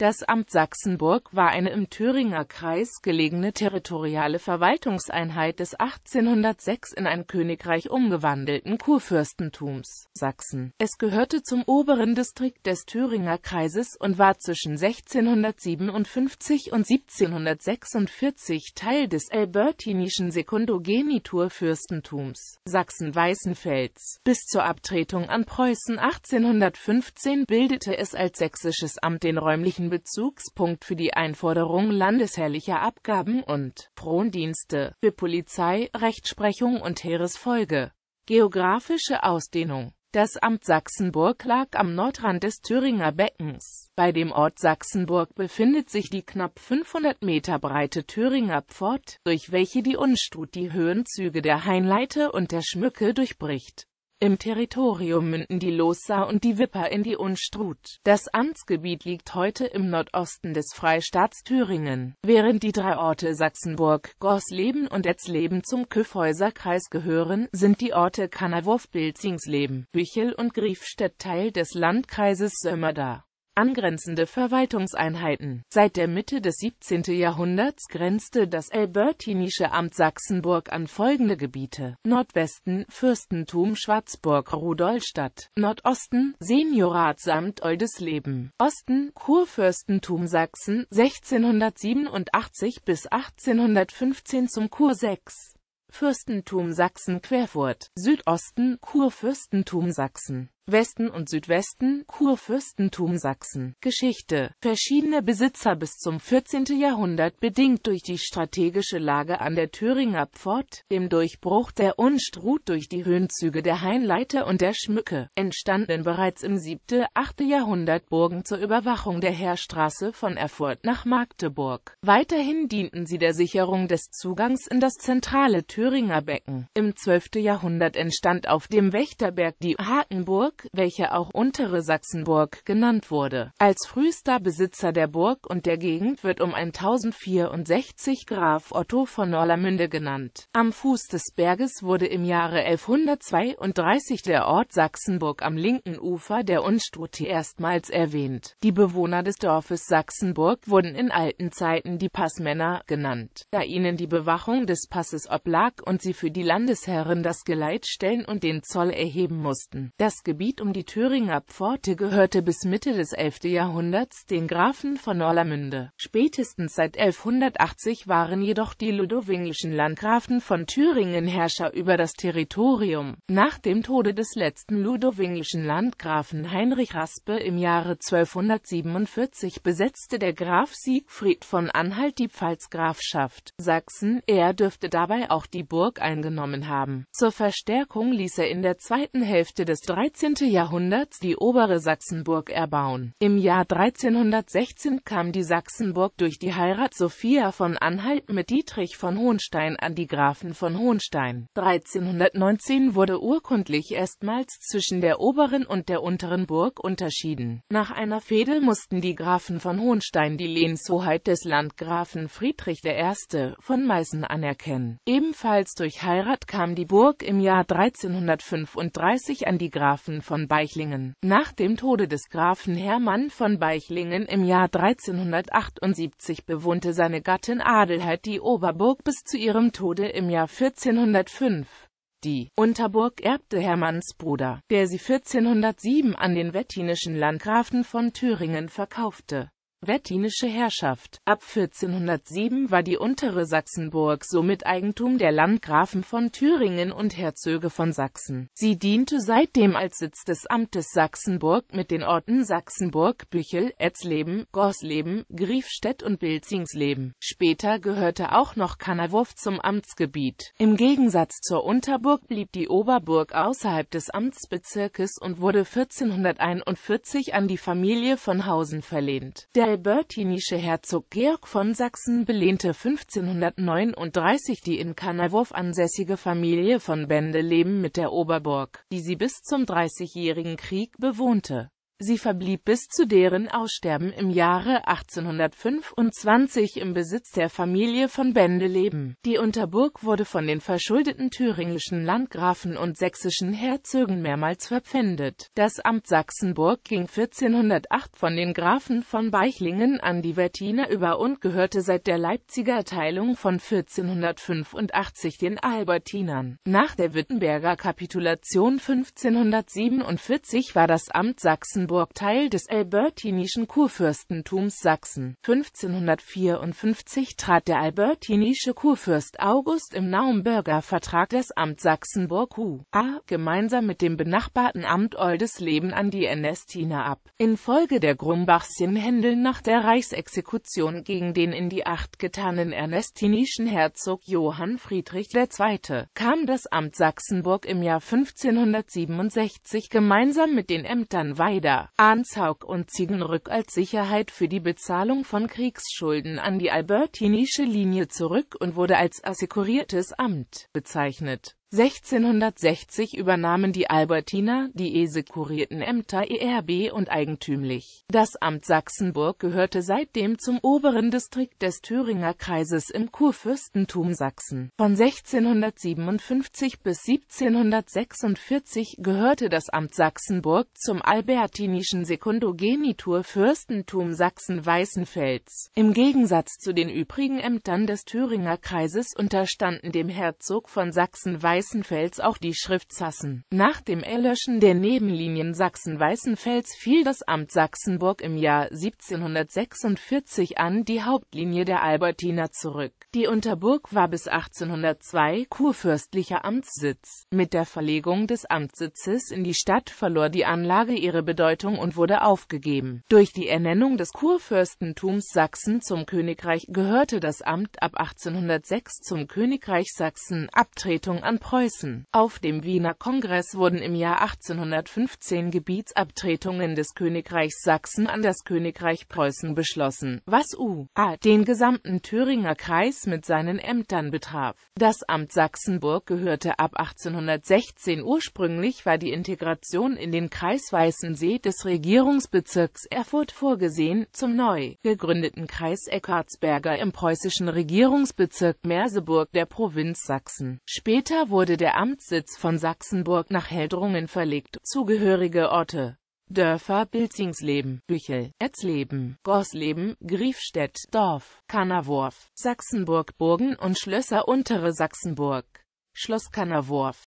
Das Amt Sachsenburg war eine im Thüringer Kreis gelegene territoriale Verwaltungseinheit des 1806 in ein Königreich umgewandelten Kurfürstentums Sachsen. Es gehörte zum oberen Distrikt des Thüringer Kreises und war zwischen 1657 und 1746 Teil des albertinischen Sekundogeniturfürstentums Sachsen-Weißenfels. Bis zur Abtretung an Preußen 1815 bildete es als sächsisches Amt den räumlichen Bezugspunkt für die Einforderung landesherrlicher Abgaben und Frondienste für Polizei, Rechtsprechung und Heeresfolge. Geografische Ausdehnung Das Amt Sachsenburg lag am Nordrand des Thüringer Beckens. Bei dem Ort Sachsenburg befindet sich die knapp 500 Meter breite Thüringer Pforte, durch welche die Unstrut die Höhenzüge der Hainleite und der Schmücke durchbricht im Territorium münden die Loßa und die Wipper in die Unstrut. Das Amtsgebiet liegt heute im Nordosten des Freistaats Thüringen, während die drei Orte Sachsenburg, Gorsleben und Etzleben zum Kyffhäuser Kreis gehören, sind die Orte kannerwurf Bilzingsleben, Büchel und Griefstedt Teil des Landkreises Sömmerda angrenzende Verwaltungseinheiten. Seit der Mitte des 17. Jahrhunderts grenzte das albertinische Amt Sachsenburg an folgende Gebiete. Nordwesten Fürstentum Schwarzburg-Rudolstadt, Nordosten Senioratsamt Oldesleben. Osten Kurfürstentum Sachsen 1687 bis 1815 zum Kur 6. Fürstentum Sachsen-Querfurt, Südosten Kurfürstentum Sachsen. Westen und Südwesten, Kurfürstentum Sachsen. Geschichte Verschiedene Besitzer bis zum 14. Jahrhundert bedingt durch die strategische Lage an der Thüringer Pfort, dem Durchbruch der Unstrut durch die Höhenzüge der Heinleiter und der Schmücke, entstanden bereits im 7. 8. Jahrhundert Burgen zur Überwachung der Heerstraße von Erfurt nach Magdeburg. Weiterhin dienten sie der Sicherung des Zugangs in das zentrale Thüringer Becken. Im 12. Jahrhundert entstand auf dem Wächterberg die Hakenburg, welche auch Untere Sachsenburg genannt wurde. Als frühester Besitzer der Burg und der Gegend wird um 1064 Graf Otto von Norlamünde genannt. Am Fuß des Berges wurde im Jahre 1132 der Ort Sachsenburg am linken Ufer der Unstrutti erstmals erwähnt. Die Bewohner des Dorfes Sachsenburg wurden in alten Zeiten die Passmänner genannt, da ihnen die Bewachung des Passes oblag und sie für die Landesherren das Geleit stellen und den Zoll erheben mussten. Das Gebiet Gebiet um die Thüringer Pforte gehörte bis Mitte des 11. Jahrhunderts den Grafen von Orlamünde. Spätestens seit 1180 waren jedoch die ludowingischen Landgrafen von Thüringen Herrscher über das Territorium. Nach dem Tode des letzten ludowingischen Landgrafen Heinrich Raspe im Jahre 1247 besetzte der Graf Siegfried von Anhalt die Pfalzgrafschaft Sachsen, er dürfte dabei auch die Burg eingenommen haben. Zur Verstärkung ließ er in der zweiten Hälfte des 13. 17. Jahrhunderts die obere Sachsenburg erbauen. Im Jahr 1316 kam die Sachsenburg durch die Heirat Sophia von Anhalt mit Dietrich von Hohenstein an die Grafen von Hohenstein. 1319 wurde urkundlich erstmals zwischen der oberen und der unteren Burg unterschieden. Nach einer Fehde mussten die Grafen von Hohenstein die Lehnshoheit des Landgrafen Friedrich I. von Meißen anerkennen. Ebenfalls durch Heirat kam die Burg im Jahr 1335 an die Grafen von Beichlingen. Nach dem Tode des Grafen Hermann von Beichlingen im Jahr 1378 bewohnte seine Gattin Adelheid die Oberburg bis zu ihrem Tode im Jahr 1405. Die Unterburg erbte Hermanns Bruder, der sie 1407 an den wettinischen Landgrafen von Thüringen verkaufte Wettinische Herrschaft. Ab 1407 war die untere Sachsenburg somit Eigentum der Landgrafen von Thüringen und Herzöge von Sachsen. Sie diente seitdem als Sitz des Amtes Sachsenburg mit den Orten Sachsenburg, Büchel, Etzleben, Gorsleben, Griefstedt und Bilzingsleben. Später gehörte auch noch Kannerwurf zum Amtsgebiet. Im Gegensatz zur Unterburg blieb die Oberburg außerhalb des Amtsbezirkes und wurde 1441 an die Familie von Hausen verlehnt. Der albertinische Herzog Georg von Sachsen belehnte 1539 die in Kannerwurf ansässige Familie von Bendeleben mit der Oberburg, die sie bis zum Dreißigjährigen Krieg bewohnte Sie verblieb bis zu deren Aussterben im Jahre 1825 im Besitz der Familie von Bendeleben. Die Unterburg wurde von den verschuldeten thüringischen Landgrafen und sächsischen Herzögen mehrmals verpfändet. Das Amt Sachsenburg ging 1408 von den Grafen von Beichlingen an die Wettiner über und gehörte seit der Leipziger Teilung von 1485 den Albertinern. Nach der Wittenberger Kapitulation 1547 war das Amt Sachsenburg Brandenburg Teil des albertinischen Kurfürstentums Sachsen. 1554 trat der albertinische Kurfürst August im Naumburger Vertrag des Amt Sachsenburg-Hu-A gemeinsam mit dem benachbarten Amt Oldesleben an die Ernestiner ab. Infolge der Grumbachschen Händel nach der Reichsexekution gegen den in die Acht getanen ernestinischen Herzog Johann Friedrich II. kam das Amt Sachsenburg im Jahr 1567 gemeinsam mit den Ämtern Weida Feuer, Anzaug und Ziegenrück als Sicherheit für die Bezahlung von Kriegsschulden an die albertinische Linie zurück und wurde als assekuriertes Amt bezeichnet. 1660 übernahmen die Albertiner die esekurierten Ämter Erb und eigentümlich. Das Amt Sachsenburg gehörte seitdem zum oberen Distrikt des Thüringer Kreises im Kurfürstentum Sachsen. Von 1657 bis 1746 gehörte das Amt Sachsenburg zum albertinischen Sekundogenitur Fürstentum Sachsen-Weißenfels. Im Gegensatz zu den übrigen Ämtern des Thüringer Kreises unterstanden dem Herzog von Sachsen-Weißenfels Sachsen-Weißenfels auch die Schrift Sassen. Nach dem Erlöschen der Nebenlinien Sachsen-Weißenfels fiel das Amt Sachsenburg im Jahr 1746 an die Hauptlinie der Albertiner zurück. Die Unterburg war bis 1802 kurfürstlicher Amtssitz. Mit der Verlegung des Amtssitzes in die Stadt verlor die Anlage ihre Bedeutung und wurde aufgegeben. Durch die Ernennung des Kurfürstentums Sachsen zum Königreich gehörte das Amt ab 1806 zum Königreich Sachsen, Abtretung an Preußen. Preußen. Auf dem Wiener Kongress wurden im Jahr 1815 Gebietsabtretungen des Königreichs Sachsen an das Königreich Preußen beschlossen, was u.a. den gesamten Thüringer Kreis mit seinen Ämtern betraf. Das Amt Sachsenburg gehörte ab 1816 ursprünglich war die Integration in den Kreis Weißensee des Regierungsbezirks Erfurt vorgesehen, zum neu gegründeten Kreis Eckartsberger im preußischen Regierungsbezirk Merseburg der Provinz Sachsen. Später wurde wurde der Amtssitz von Sachsenburg nach Heldrungen verlegt, zugehörige Orte Dörfer Bilzingsleben, Büchel, Etzleben, Gorsleben, Griefstedt, Dorf, Kannerwurf, Sachsenburg, Burgen und Schlösser Untere Sachsenburg, Schloss Kannerwurf,